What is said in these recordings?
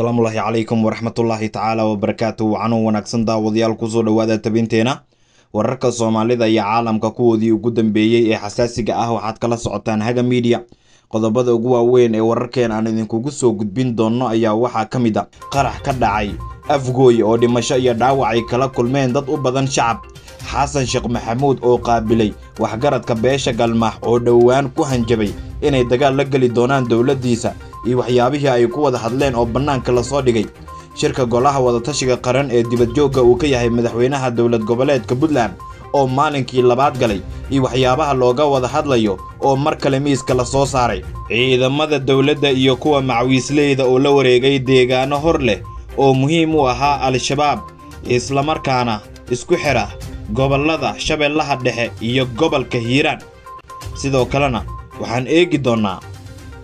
asalaamullaahi calaykum waraxmatullaahi tacaala wabarakaatu wacanuu wanaagsan daawadayaal kusoo dhowaada tabinteena wararka soomaalida iyo caalamka kuwoodii ugu dambeeyey ee xasaasiga ah waxaad kala socotaan haga miidiya qodobada ugu waaweyn ee wararkeen aan idinkugu soo gudbin doonno ayaa waxaa ka mid a ah. qarax ka dhacay afgooy oo dhimasho iyo dhaawac ay kala kulmeen dad u badan shacab xasan sheekh maxamuud oo qaabilay waxgaradka beesha galmaax oo dhowaan ku hanjabay inay dagaal la geli doonaan dowladdiisa iyo waxyaabihii ay ku wada hadleen oo bannaanka lasoo dhigay shirka golaha wadatashiga qaran ee dibadjoogga uu ka yahay madaxweynaha dowlad goboleedka puntland oo maalinkii labaad galay iyo waxyaabaha looga wada hadlayo oo mar kale miiska la soo saaray ciidamada dowladda iyo kuwa macwiisleyda oo la wareegay deegaano hor leh oo muhiim u ahaa al-shabaab islamarkaana isku xidha gobollada shabeellaha dhexe iyo gobolka hiiraan sidoo kalena waxaan eegi doonnaa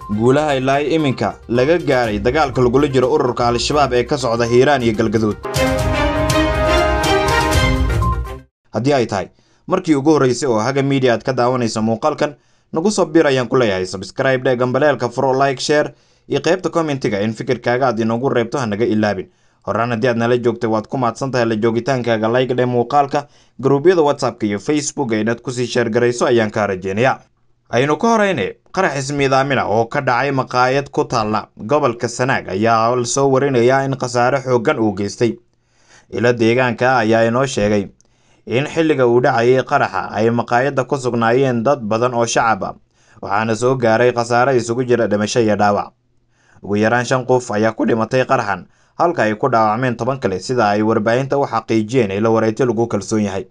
guulaha ilaa iminka laga gaaray dagaalka lagula jiro ururka al-shabaab ee ka socda hiiraan iyo galgaduud haddii ay tahay markii ugu horreysay oo haga miidiya aad ka daawanaysa muuqaalkan nagu soo bir ayaan ku leeyahay sabskraibe dhe gambaleelka furo like share iyo qaybta kommentiga in fikirkaaga aad inoogu reebto naga ilaabin horaan haddii aad nala joogtay waad ku mahadsan tahay la joogitaankaaga laygdhe muuqaalka garuubyada whatsappka iyo facebook ee inaad kusii sheergarayso ayaan kaa rajeynayaa aynu ka horeynay qarax ismiidaamina oo ka dhacay maqaayad ku taalla gobolka sanaag ayaa la soo warinayaa in khasaare xooggan uu geystay ilo deegaanka ayaa inoo sheegay in xilliga uu dhacayay qaraxa ay maqaayadda ku sugnaayeen dad badan oo shacab ah waxaana soo gaaray khasaare isugu jira dhimasho iyo dhaawac ugu yaraan shan qof ayaa ku dhimatay qaraxan halka ay ku dhaawacmeen toban kale sida ay warbaahinta u xaqiijiyeen ilo wareyti lagu kalsoon yahay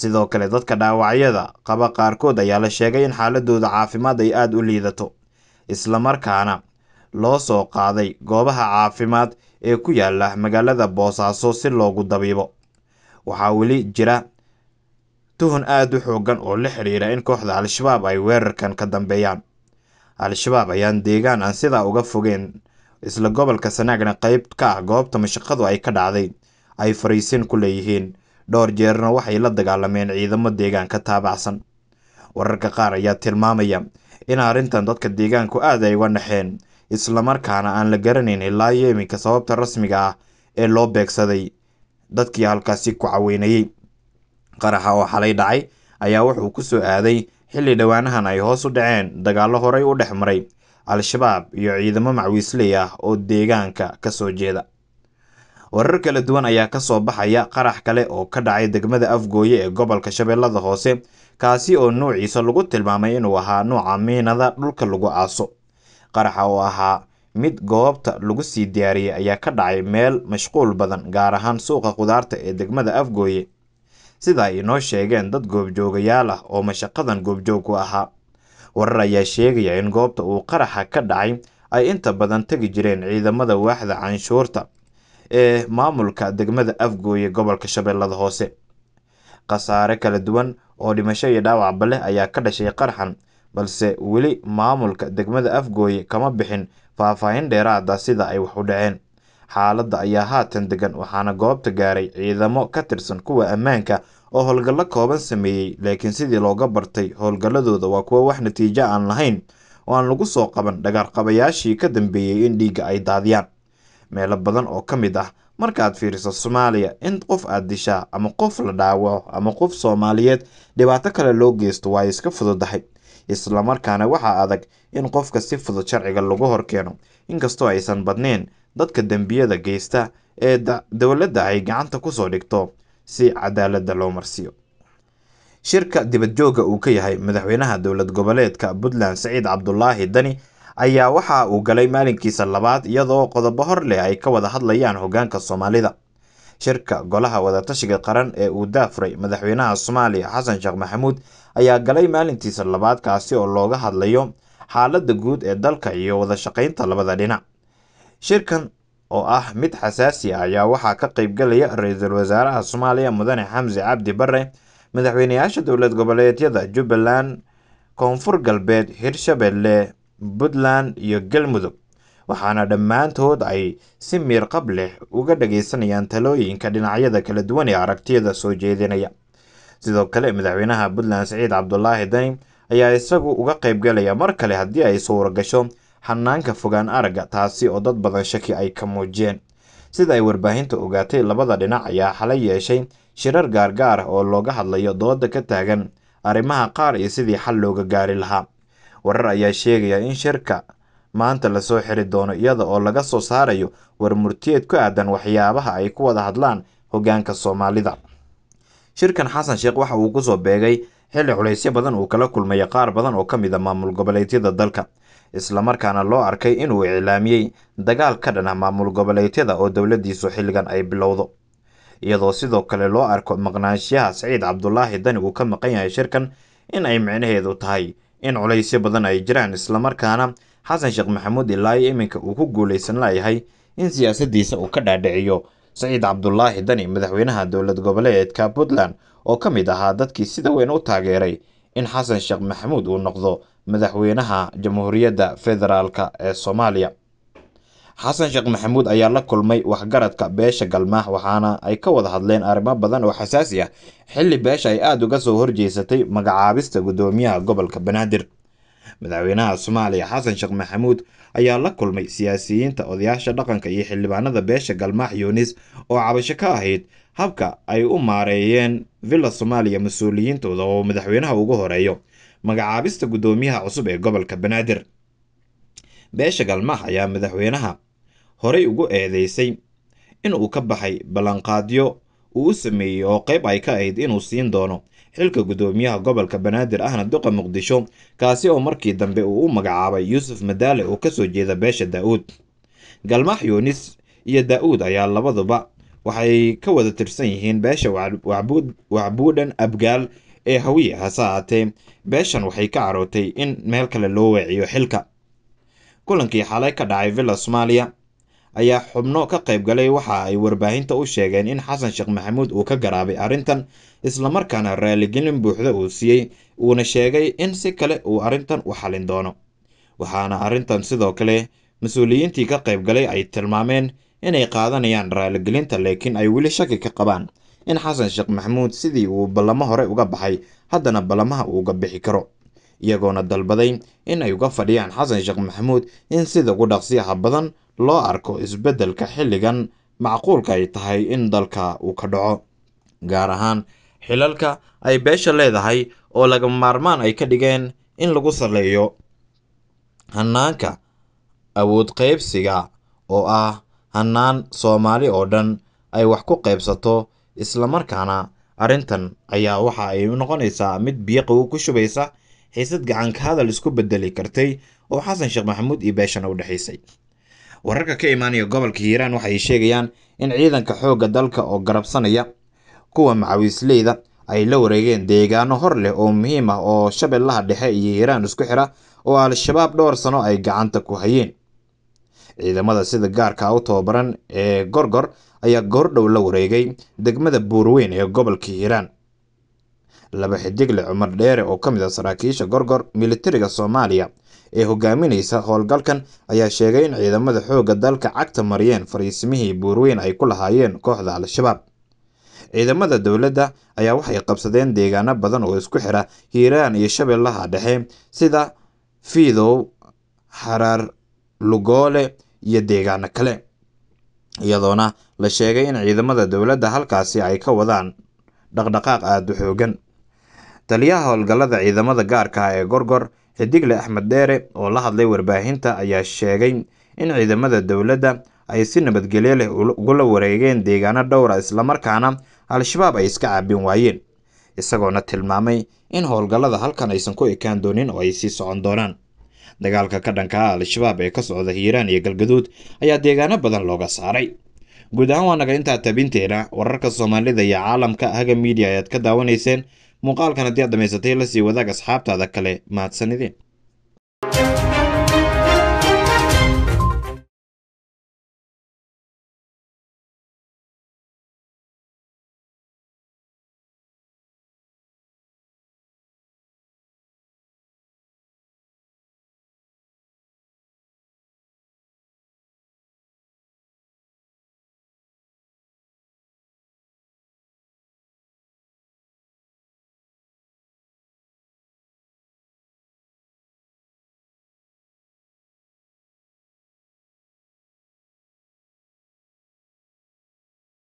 sidoo kale dadka dhaawacyada qaba qaarkood ayaa la sheegay in xaaladooda caafimaad ay aada u liidato isla markaana loo soo qaaday goobaha caafimaad ee ku yaala magaalada boosaaso si loogu dabiibo waxaa weli jira tuhun aada u xoogan oo la xidhiira in kooxda al-shabaab ay weerarkan ka dambeeyaan al-shabaab ayaan deegaan aan sidaa uga fogeen isla gobolka sanaagna qayb ka ah goobta mashaqadu ay ka dhacday ay fariisin ku leeyihiin dhowr jeerna waxay la dagaalameen ciidamo deegaanka taabacsan wararka qaar ayaa tilmaamaya in arrintan dadka deegaanku aad ay uga naxeen markaana aan la garanayn ilaa iyo iminka sababta rasmiga ah ee loo beegsaday dadkii halkaasi ku caweynayey qaraxa oo xalay dhacay ayaa wuxuu ku soo aaday xilli dhowaanahan ay hoos u dhaceen dagaallo horey u dhex maray al-shabaab iyo ciidamo macwiisley ah oo deegaanka ka soo jeeda warar kala duwan ayaa kasoo baxaya qarax kale oo ka dhacay degmada afgooye ee gobolka shabeellada hoose kaasi oo nuuciisa lagu tilmaamay inuu ahaa nuuca miinada dhulka lagu aaso qaraxa oo ahaa mid goobta lagu sii diyaariyey ayaa ka dhacay meel mashquul badan gaar ahaan suuqa khudaarta ee degmada afgooye sida ay inoo sheegeen dad goobjoogayaal ah oo mashaqadan goobjoog ku ahaa warar ayaa sheegaya in goobta uu qaraxa ka dhacay ay inta badan tegi jireen ciidamada waaxda canshuurta ee maamulka degmada afgooye gobolka shabeellada hoose khasaare kala duwan oo dhimasho iyo dhaawacba leh ayaa ka dhashay qarxan balse weli maamulka degmada afgooye kama bixin faahfaahin dheeraada sida ay wax u dhaceen xaaladda ayaa haatan degan waxaana goobta gaaray ciidamo ka tirsan kuwa ammaanka oo howlgallo kooban sameeyey laakiin sidii looga bartay howlgalladooda waa kuwo wax natiijo aan lahayn oo aan lagu soo qaban dhagaarqabayaashii ka dambeeyey in dhiigga ay daadiyaan meelo badan oo ka mid ah markaad fiiriso soomaaliya in qof aad dishaa ama qof la dhaawaco ama qof soomaaliyeed dhibaato kale loo geysto waa iska fududahay islamarkaana waxaa adag in qofka si fudud sharciga lagu horkeeno inkastoo aysan badneyn dadka dembiyada geysta ee dowladda ay gacanta kusoo dhigto si cadaaladda loo marsiiyo shirka dibadjoogga uu ka yahay madaxweynaha dowlad goboleedka puntland saciid cabdulaahi dani ayaa waxa uu galay maalinkiisa labaad iyadoo qodobo hor leh ay ka wada hadlayaan hoggaanka soomaalida shirka golaha wadatashiga qaran ee uu daafuray madaxweynaha soomaaliya xasan sheekh maxamuud ayaa galay maalintiisa labaad kaasi oo looga hadlayo xaaladda guud ee dalka iyo wada shaqaynta labada dhinac shirkan oo ah mid xasaasi ah ayaa waxaa ka qaybgalaya ra-iisul wasaaraha soomaaliya mudane xamse cabdi barre madaxweyneyaasha dowlad goboleedyada jubbaland koonfur galbeed hirshabeelle Puntland iyo Galmudug waxaana dhammaantood ay si miirqab leh uga dhagaysanayaan talooyinka dhinacyada kala duwan ee aragtiyada soo jeedinaya sidoo kale madaxweynaha Puntland saciid Cabdulaahi Dayn ayaa isagu uga qaybgalaya mar kale haddii ay suura gasho xanaanka fogaan aragga taasi oo dad badan shaki ay ka muujiyeen sida ay warbaahinta ogaatay labada dhinac ayaa xalay yeeshay shirar gaargaar ah oo looga hadlayo dooda ka taagan arrimaha qaar iyo sidii xal looga gaari lahaa Warar ayaa sheegaya in shirka maanta lasoo xiri doono iyada oo laga soo saarayo warmurtiyeed ku aadan waxyaabaha ay ku wada hadlaan hoggaanka Soomaalida. Shirkan Xasan Sheekh waxa uu ku soo beegay xilli culaysyo badan uu kala kulmay qaar badan oo ka mid a maamul goboleedyada dalka isla markaana loo arkay inuu iclaamiyey dagaal ka dhan ah maamul goboleedyada oo dowladiisu xilligan ay bilowdo iyadoo sidoo kale loo arko maqnaanshiyaha saciid Cabdulaahi dani uu ka maqan yahay shirkan in ay micnaheedu tahay in culaysyo badan ay jiraan islamarkaana xasan sheekh maxamuud ilaayo iminka uu ku guulaysan layahay in siyaasaddiisa uu ka dhaadhiciyo saciid cabdulaahi dani madaxweynaha dowlad goboleedka puntland oo ka mid ahaa dadkii sida weyn u taageeray in xasan sheekh maxamuud uu noqdo madaxweynaha jamhuuriyadda federaalka ee soomaaliya xasan sheekh maxamuud ayaa la kulmay waxgaradka beesha galmaax waxaana ay ka wada hadleen arrimo badan oo xasaasi ah xilli beesha ay aada uga soo horjeysatay magacaabista guddoomiyaha gobolka banaadir madaxweynaha soomaaliya xasan sheekh maxamuud ayaa la kulmay siyaasiyiinta odayaasha dhaqanka iyo xildhibaanada beesha galmaax yuunis oo cabasho ka ahayd habka ay u maareeyeen villa soomaaliya mas-uuliyiintooda oo madaxweynaha ugu horeeyo magacaabista guddoomiyaha cusub ee gobolka banaadir beesha galmax ayaa madaxweynaha horay ugu eedeysay inuu ka baxay ballanqaadyo uu u sameeyey oo qayb ay ka ahayd inuu siin doono xilka gudoomiyaha gobolka banaadir ahna duqa muqdisho kaasi oo markii dambe uu u magacaabay yuusuf madaale ka soo jeeda beesha daa'uud galmax galmaax yuunis iyo daa-uud ayaa labaduba waxay ka wada tirsan yihiin beesha waxbuudhan abgaal ee hawiya hase haatee beeshan waxay ka carootay in meel kale loo weeciyo xilka kulankii xalay ka dhacay villa soomaaliya ayaa xubno ka qayb galay waxa ay warbaahinta u sheegeen in xasan sheekh maxamuud uu ka garaabay arrintan islamarkaana raaligelin buuxda uu siiyey uuna sheegay in si kale uu arrintan u xalin doono waxaana arrintan sidoo kale mas-uuliyiintii ka qayb galay ay tilmaameen inay qaadanayaan raaligelinta laakiin ay weli shaki ka qabaan in xasan sheekh maxamuud sidii uu ballamo hore uga baxay haddana ballamaha uuga bixi karo iyagoona dalbaday in ay uga fadhiyaan xasan sheekh maxamuud in sida ugu dhaqsiyaha badan loo arko isbeddelka xilligan macquulka ay tahay in dalka uu ka dhaco gaar ahaan xilalka ay beesha leedahay oo laga maarmaan ay ka dhigeen in lagu saleeyo hannaanka awood qaybsiga oo ah hannaan soomaali oo dhan ay wax ku qaybsato islamarkaana arrintan ayaa waxa ay noqonaysaa mid biyo qawow ku shubaysa xiisad gacanka hadal isku bedeli kartay oo xasan sheekh maxamuud iyo beeshana u dhexaysay wararka ka imaanaya gobolka hiiraan waxay sheegayaan in ciidanka xoogga dalka oo garabsanaya kuwa macawiisleyda ay la wareegeen deegaano hor leh oo muhiim ah oo shabeellaha dhexe iyo hiiraan isku xira oo al-shabaab dhowr sano ay gacanta ku hayeen ciidamada sida gaarka u tababaran ee gorgor ayaa goordhow la wareegay degmada buurweyn ee gobolka hiiraan laba xidigle cumar dheere oo ka mid a ah saraakiisha gorgor militariga soomaaliya ee hogaaminaysa howlgalkan ayaa sheegay in ciidamada xoogga dalka cagta mariyeen fariisimihii buurweyn ay ku lahaayeen kooxda al-shabaab ciidamada dowladda ayaa waxay qabsadeen deegaano badan oo isku xira hiiraan iyo shabeellaha dhexe sida fiidow xaraar lugoole iyo deegaano kale iyadoona la sheegay in ciidamada dowladda halkaasi ay ka wadaan dhaqdhaqaaq aada u xoogan taliyaha howlgallada ciidamada gaarka ah ee gorgor xidigle axmed dheere oo la hadlay warbaahinta ayaa sheegay in ciidamada dowladda ay si nabadgelyo leh ugula wareegeen deegaano dhowra ah islamarkaana al-shabaab ay iska caabin waayeen isagoona tilmaamay in howlgallada halkan aysan ku ekaan doonin oo ay sii socon doonaan dagaalka ka dhanka ah al-shabaab ee ka socda hiiraan iyo galgaduud ayaa deegaano badan looga saaray guud ahaan waa naga intaa tabinteena wararka soomaalida iyo caalamka haga miidiya ayaad ka daawanayseen muuqaalkan haddii aad dhamaysatay la sii wadaag asxaabtaada kale mahadsanideen